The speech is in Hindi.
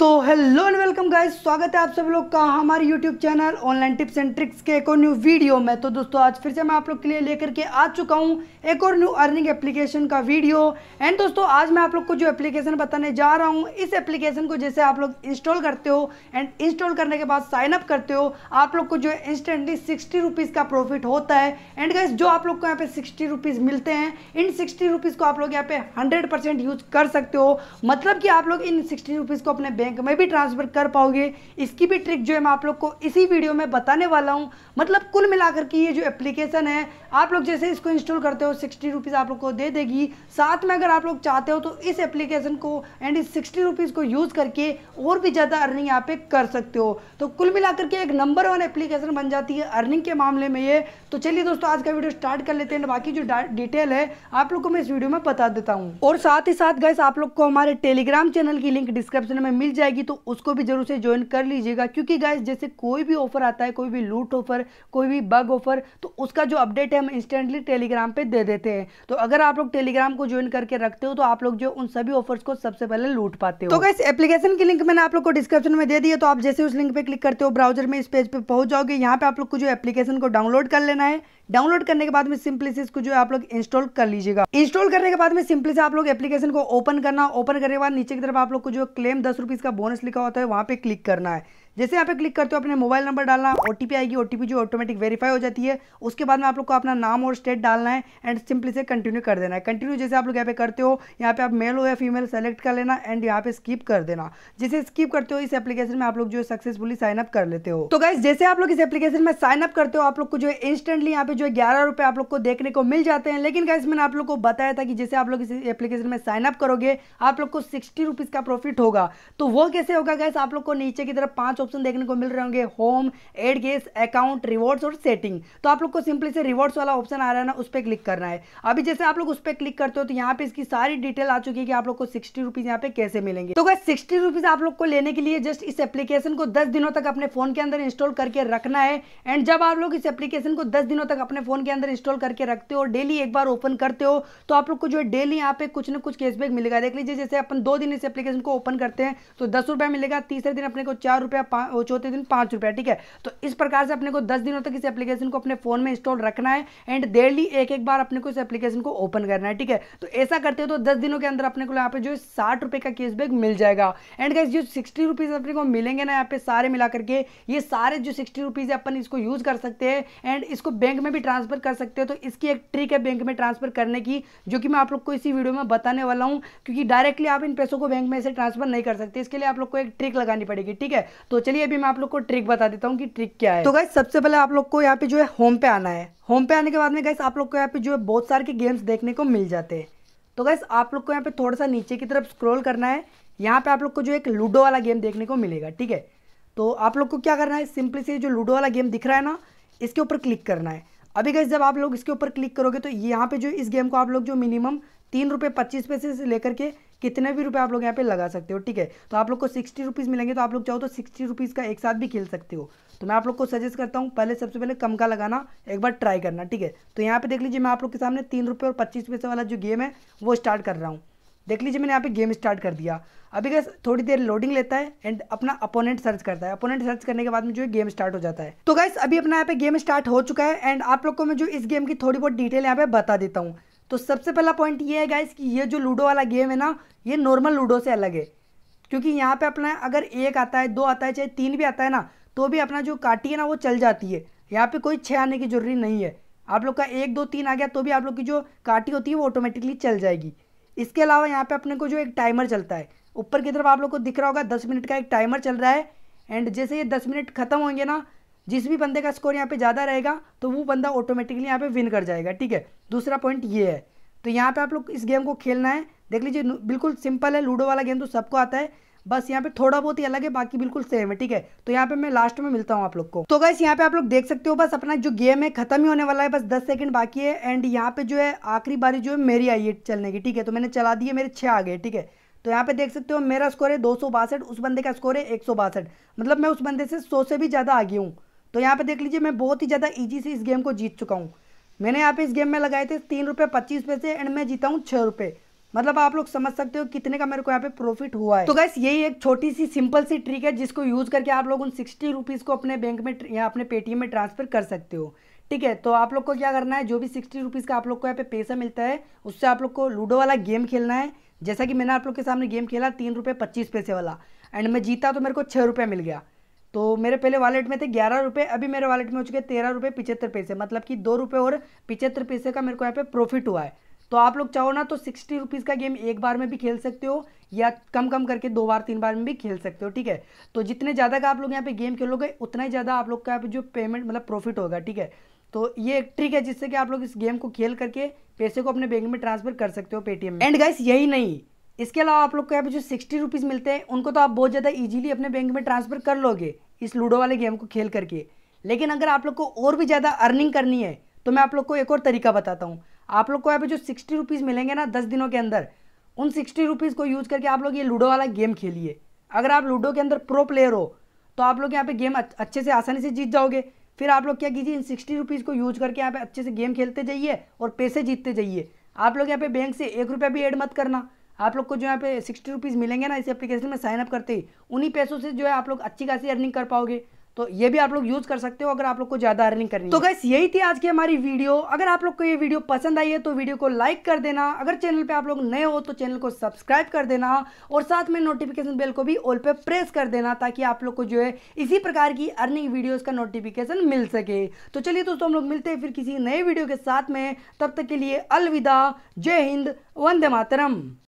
तो हेलो एंड वेलकम गाइस स्वागत है आप सब लोग का हमारे YouTube channel online tips and tricks के एक और न्यू वीडियो में तो दोस्तों आज फिर से मैं आप लोग के लिए लेकर के आ चुका हूं एक और न्यू अर्निंग एप्लीकेशन का वीडियो एंड दोस्तों आज मैं आप लोग को जो एप्लीकेशन बताने जा रहा हूँ इस एप्लीकेशन को जैसे आप लोग इंस्टॉल करते हो एंड इंस्टॉल करने के बाद साइनअप करते हो आप लोग को जो है इंस्टेंटली सिक्सटी रुपीज़ का प्रॉफिट होता है एंड गाइज जो आप लोग को यहाँ पे सिक्सटी रुपीज़ मिलते हैं इन सिक्सटी रुपीज़ को आप लोग यहाँ पे हंड्रेड यूज़ कर सकते हो मतलब कि आप लोग इन सिक्सटी रुपीज़ को अपने बैंक में भी ट्रांसफ़र कर पाओगे इसकी भी ट्रिक जो है मैं आप लोग को इसी वीडियो में बताने वाला हूँ मतलब कुल मिलाकर की ये जो एप्लीकेशन है आप लोग जैसे इसको इंस्टॉल करते हो सिक्सटी रुपीज़ आप लोग को दे देगी साथ में अगर आप लोग चाहते हो तो इस एप्लीकेशन को एंड इस सिक्सटी रुपीज़ को यूज़ करके और भी ज़्यादा अर्निंग यहाँ पे कर सकते हो तो कुल मिलाकर के एक नंबर वन एप्लीकेशन बन जाती है अर्निंग के मामले में ये तो चलिए दोस्तों आज का वीडियो स्टार्ट कर लेते हैं बाकी जो डिटेल है आप लोग को मैं इस वीडियो में बता देता हूँ और साथ ही साथ गैस आप लोग को हमारे टेलीग्राम चैनल की लिंक डिस्क्रिप्शन में मिल जाएगी तो उसको भी जरूर से ज्वाइन कर लीजिएगा क्योंकि गाइज जैसे कोई भी ऑफर आता है कोई भी लूट ऑफर कोई भी बग ऑफर तो उसका जो अपडेट है हम इंस्टेंटली टेलीग्राम पर दे देते हैं तो अगर आप लोग टेलीग्राम को ज्वाइन करके रखते हो तो आप लोग जो उन सभी ऑफर्स को सबसे पहले लूट पाते हो तो गाइस एप्लीकेशन की लिंक मैंने आप लोग को डिस्क्रिप्शन में दे दी है तो आप जैसे उस लिंक पे क्लिक करते हो ब्राउजर में इस पेज पे पहुंच जाओगे यहाँ पे आप लोग को जो एप्लीकेशन को डाउनलोड कर लेना है डाउनलोड करने के बाद में सिंपली से इसको जो है आप लोग इंस्टॉल कर लीजिएगा इंस्टॉल करने के बाद में सिंपली से आप लोग एप्लीकेशन को ओपन करना ओपन करने के बाद नीचे की तरफ आप लोग को जो क्लेम दस रुपीज का बोनस लिखा होता है वहां पे क्लिक करना है जैसे यहाँ पे क्लिक करते हो अपने मोबाइल नंबर डालना ओ आएगी ओ जो ऑटोमेटिक वेरीफाई हो जाती है उसके बाद में आप लोग को अपना नाम और स्टेट डालना है एंड सिंपली से कंटिन्यू कर देना है कंटिन्यू जैसे आप लोग यहाँ पे करते हो यहाँ पे आप मेल हो या फीमेल सेलेक्ट कर लेना एंड यहाँ पे स्किप कर देना जैसे स्किप करते हो इस एप्लीकेशन में आप लोग जो सक्सेसफुली साइन अप कर लेते हो तो गाइज जैसे आप लोग इस एप्लीकेशन में साइन अप करते हो आप लोग को जो है इंस्टेंटली यहाँ पे जो है ग्यारह रुपए आप लोग को देखने को मिल जाते हैं लेकिन गाइज मैंने आप लोग को बताया था कि जैसे आप लोग इस एप्लीकेशन में साइन अप करोगे आप लोग को सिक्सटी रुपीज का प्रॉफिट होगा तो वो कैसे होगा गाइज आप लोग को नीचे की तरफ पांच ऑप्शन देखने को मिल रहे होंगे होम एड गेस अकाउंट रिवॉर्ड्स और सेटिंग तो आप लोग को सिंपली से रिवॉर्ड्स वाला ऑप्शन आ रहा है ना उस पर क्लिक करना है अभी जैसे आप लोग उस पर क्लिक करते हो तो यहाँ पे इसकी सारी डिटेल आ चुकी है कि आप लोग को सिक्सटी रुपीज यहाँ पे कैसे मिलेंगे तो गैस सिक्सटी रुपीज आप लोग को लेने के लिए जस्ट इस एप्लीकेशन को दस दिनों तक अपने फोन के अंदर इंस्टॉल करके रखना है एंड जब आप लोग इस एप्लीकेशन को दस दिनों तक अपने फोन के अंदर इंस्टॉल करके रखते हो डेली एक बार ओपन करते हो तो आप लोग को जो है डेली यहाँ पे कुछ ना कुछ कैशबैक मिलेगा देख लीजिए जैसे अपन दो दिन इस एप्लीकेशन को ओपन करते हैं तो दस रुपया मिलेगा तीसरे दिन अपने को चार रुपया वो चौथे दिन पाँच रुपया ठीक है तो इस प्रकार से अपने को दस दिनों तक इस एप्लीकेशन को अपने फ़ोन में इंस्टॉल रखना है एंड डेली एक एक बार अपने को इस एप्लीकेशन को ओपन करना है ठीक है तो ऐसा करते हो तो दस दिनों के अंदर अपने को यहाँ पे जो साठ रुपये का कैशबैक मिल जाएगा एंड गाइज जो सिक्सटी रुपीज़ अपने को मिलेंगे ना यहाँ पे सारे मिला करके ये सारे जो सिक्सटी रुपीज़ अपन इसको यूज़ कर सकते हैं एंड इसको बैंक में भी ट्रांसफर कर सकते हैं तो इसकी एक ट्रिक है बैंक में ट्रांसफर करने की जो कि मैं आप लोग को इसी वीडियो में बताने वाला हूँ क्योंकि डायरेक्टली आप इन पैसों को बैंक में से ट्रांसफर नहीं कर सकते इसके लिए आप लोग को एक ट्रिक लगानी पड़ेगी ठीक है तो चलिए अभी मैं आप लोग को ट्रिक बता देता हूँ कि ट्रिक क्या है तो गाइस सबसे पहले आप लोग को यहाँ पे जो है होम पे आना है होम पे आने के बाद में गाइस आप लोग को यहाँ पे जो है बहुत सारे के गेम्स देखने को मिल जाते हैं तो गैस आप लोग को यहाँ पे थोड़ा सा नीचे की तरफ स्क्रोल करना है यहाँ पे आप लोग को जो एक लूडो वाला गेम देखने को मिलेगा ठीक है तो आप लोग को क्या करना है सिंपली से जो लूडो वाला गेम दिख रहा है ना इसके ऊपर क्लिक करना है अभी गैस जब आप लोग इसके ऊपर क्लिक करोगे तो यहाँ पे जो इस गेम को आप लोग जो मिनिमम तीन रुपये पच्चीस पैसे से लेकर के कितने भी रुपए आप लोग यहाँ पे लगा सकते हो ठीक है तो आप लोग को सिक्सटी रुपीज़ मिलेंगे तो आप लोग चाहो तो सिक्सटी रुपीज़ का एक साथ भी खेल सकते हो तो मैं आप लोग को सजेस्ट करता हूँ पहले सबसे पहले कम का लगाना एक बार ट्राई करना ठीक है तो यहाँ पे देख लीजिए मैं आप लोग के सामने तीन रुपये और पच्चीस पैसे वाला जो गेम है वो स्टार्ट कर रहा हूँ देख लीजिए मैंने यहाँ पे गेम स्टार्ट कर दिया अभी का थोड़ी देर लोडिंग लेता है एंड अपना अपोनेंट सर्च करता है अपोनेंट सर्च करने के बाद में जो है गेम स्टार्ट हो जाता है तो गाइस अभी अपना यहाँ पे गेम स्टार्ट हो चुका है एंड आप लोग को मैं जो इस गेम की थोड़ी बहुत डिटेल यहाँ पे बता देता हूँ तो सबसे पहला पॉइंट ये है गाइस कि ये जो लूडो वाला गेम है ना ये नॉर्मल लूडो से अलग है क्योंकि यहाँ पे अपना अगर एक आता है दो आता है चाहे तीन भी आता है ना तो भी अपना जो काटी है ना वो चल जाती है यहाँ पे कोई छः आने की ज़रूरी नहीं है आप लोग का एक दो तीन आ गया तो भी आप लोग की जो काटी होती है वो ऑटोमेटिकली चल जाएगी इसके अलावा यहाँ पर अपने को जो एक टाइमर चलता है ऊपर की तरफ आप लोग को दिख रहा होगा दस मिनट का एक टाइमर चल रहा है एंड जैसे ये दस मिनट खत्म होंगे ना जिस भी बंदे का स्कोर यहाँ पे ज़्यादा रहेगा तो वो बंदा ऑटोमेटिकली यहाँ पे विन कर जाएगा ठीक है दूसरा पॉइंट ये है तो यहाँ पे आप लोग इस गेम को खेलना है देख लीजिए बिल्कुल सिंपल है लूडो वाला गेम तो सबको आता है बस यहाँ पे थोड़ा बहुत ही अलग है बाकी बिल्कुल सेम है ठीक है तो यहाँ पे मैं लास्ट में मिलता हूँ आप लोग को तो गैस यहाँ पे आप लोग देख सकते हो बस अपना जो गेम है खत्म ही होने वाला है बस दस सेकंड बाकी है एंड यहाँ पे जो है आखिरी बारी जो है मेरी आई है चलने की ठीक है तो मैंने चला दी है मेरे छः आ गए ठीक है तो यहाँ पे देख सकते हो मेरा स्कोर है दो उस बंदे का स्कोर है एक मतलब मैं उस बंदे से सौ से भी ज़्यादा आगे हूँ तो यहाँ पे देख लीजिए मैं बहुत ही ज़्यादा इजी से इस गेम को जीत चुका हूँ मैंने यहाँ पे इस गेम में लगाए थे तीन रुपये पच्चीस पैसे एंड मैं जीता हूँ छः रुपये मतलब आप लोग समझ सकते हो कितने का मेरे को यहाँ पे प्रॉफिट हुआ है तो गैस यही एक छोटी सी सिंपल सी ट्रिक है जिसको यूज़ करके आप लोग उन सिक्सटी रुपीज़ को अपने बैंक में या अपने पेटीएम में ट्रांसफर कर सकते हो ठीक है तो आप लोग को क्या करना है जो भी सिक्सटी रुपीज़ का आप लोग को यहाँ पे पैसा मिलता है उससे आप लोग को लूडो वाला गेम खेलना है जैसा कि मैंने आप लोग के सामने गेम खेला तीन रुपये पच्चीस पैसे वाला एंड मैं जीता तो मेरे को छः रुपये मिल गया तो मेरे पहले वॉलेट में थे ग्यारह रुपये अभी मेरे वॉलेट में हो चुके तेरह रुपये पिचहत्तर पैसे मतलब कि दो रुपये और पिछहत्तर पैसे का मेरे को यहाँ पे प्रॉफिट हुआ है तो आप लोग चाहो ना तो सिक्सटी रुपीज़ का गेम एक बार में भी खेल सकते हो या कम कम करके दो बार तीन बार में भी खेल सकते हो ठीक है तो जितने ज़्यादा का आप लोग यहाँ पे गेम खेलोगे उतना ही ज़्यादा आप लोग का यहाँ पे जो पेमेंट मतलब प्रॉफिट होगा ठीक है तो ये एक ट्रिक है जिससे कि आप लोग इस गेम को खेल करके पैसे को अपने बैंक में ट्रांसफर कर सकते हो पेटीएम में एंड गाइस यही नहीं इसके अलावा आप लोग को यहाँ पे जो सिक्सटी रुपीज़ मिलते हैं उनको तो आप बहुत ज़्यादा इजीली अपने बैंक में ट्रांसफ़र कर लोगे इस लूडो वाले गेम को खेल करके लेकिन अगर आप लोग को और भी ज़्यादा अर्निंग करनी है तो मैं आप लोग को एक और तरीका बताता हूँ आप लोग को यहाँ पे जो सिक्सटी रुपीज़ मिलेंगे ना दस दिनों के अंदर उन सिक्सटी रुपीज़ को यूज़ करके आप लोग ये लूडो वाला गेम खेलिए अगर आप लूडो के अंदर प्रो प्लेयर हो तो आप लोग यहाँ पे गेम अच्छे से आसानी से जीत जाओगे फिर आप लोग क्या कीजिए इन सिक्सटी रुपीज़ को यूज करके यहाँ पे अच्छे से गेम खेलते जाइए और पैसे जीतते जाइए आप लोग यहाँ पे बैंक से एक रुपया भी ऐड मत करना आप लोग को जो यहाँ पे सिक्सटी रुपीज़ मिलेंगे ना इस एप्लीकेशन में साइनअप करते ही उन्हीं पैसों से जो है आप लोग अच्छी खासी अर्निंग कर पाओगे तो ये भी आप लोग यूज कर सकते हो अगर आप लोग को ज्यादा अर्निंग करनी तो गैस यही थी आज की हमारी वीडियो अगर आप लोग को ये वीडियो पसंद आई है तो वीडियो को लाइक कर देना अगर चैनल पे आप लोग नए हो तो चैनल को सब्सक्राइब कर देना और साथ में नोटिफिकेशन बेल को भी ऑल पे प्रेस कर देना ताकि आप लोग को जो है इसी प्रकार की अर्निंग वीडियोज का नोटिफिकेशन मिल सके तो चलिए दोस्तों हम लोग मिलते हैं फिर किसी नए वीडियो के साथ में तब तक के लिए अलविदा जय हिंद वंदे मातरम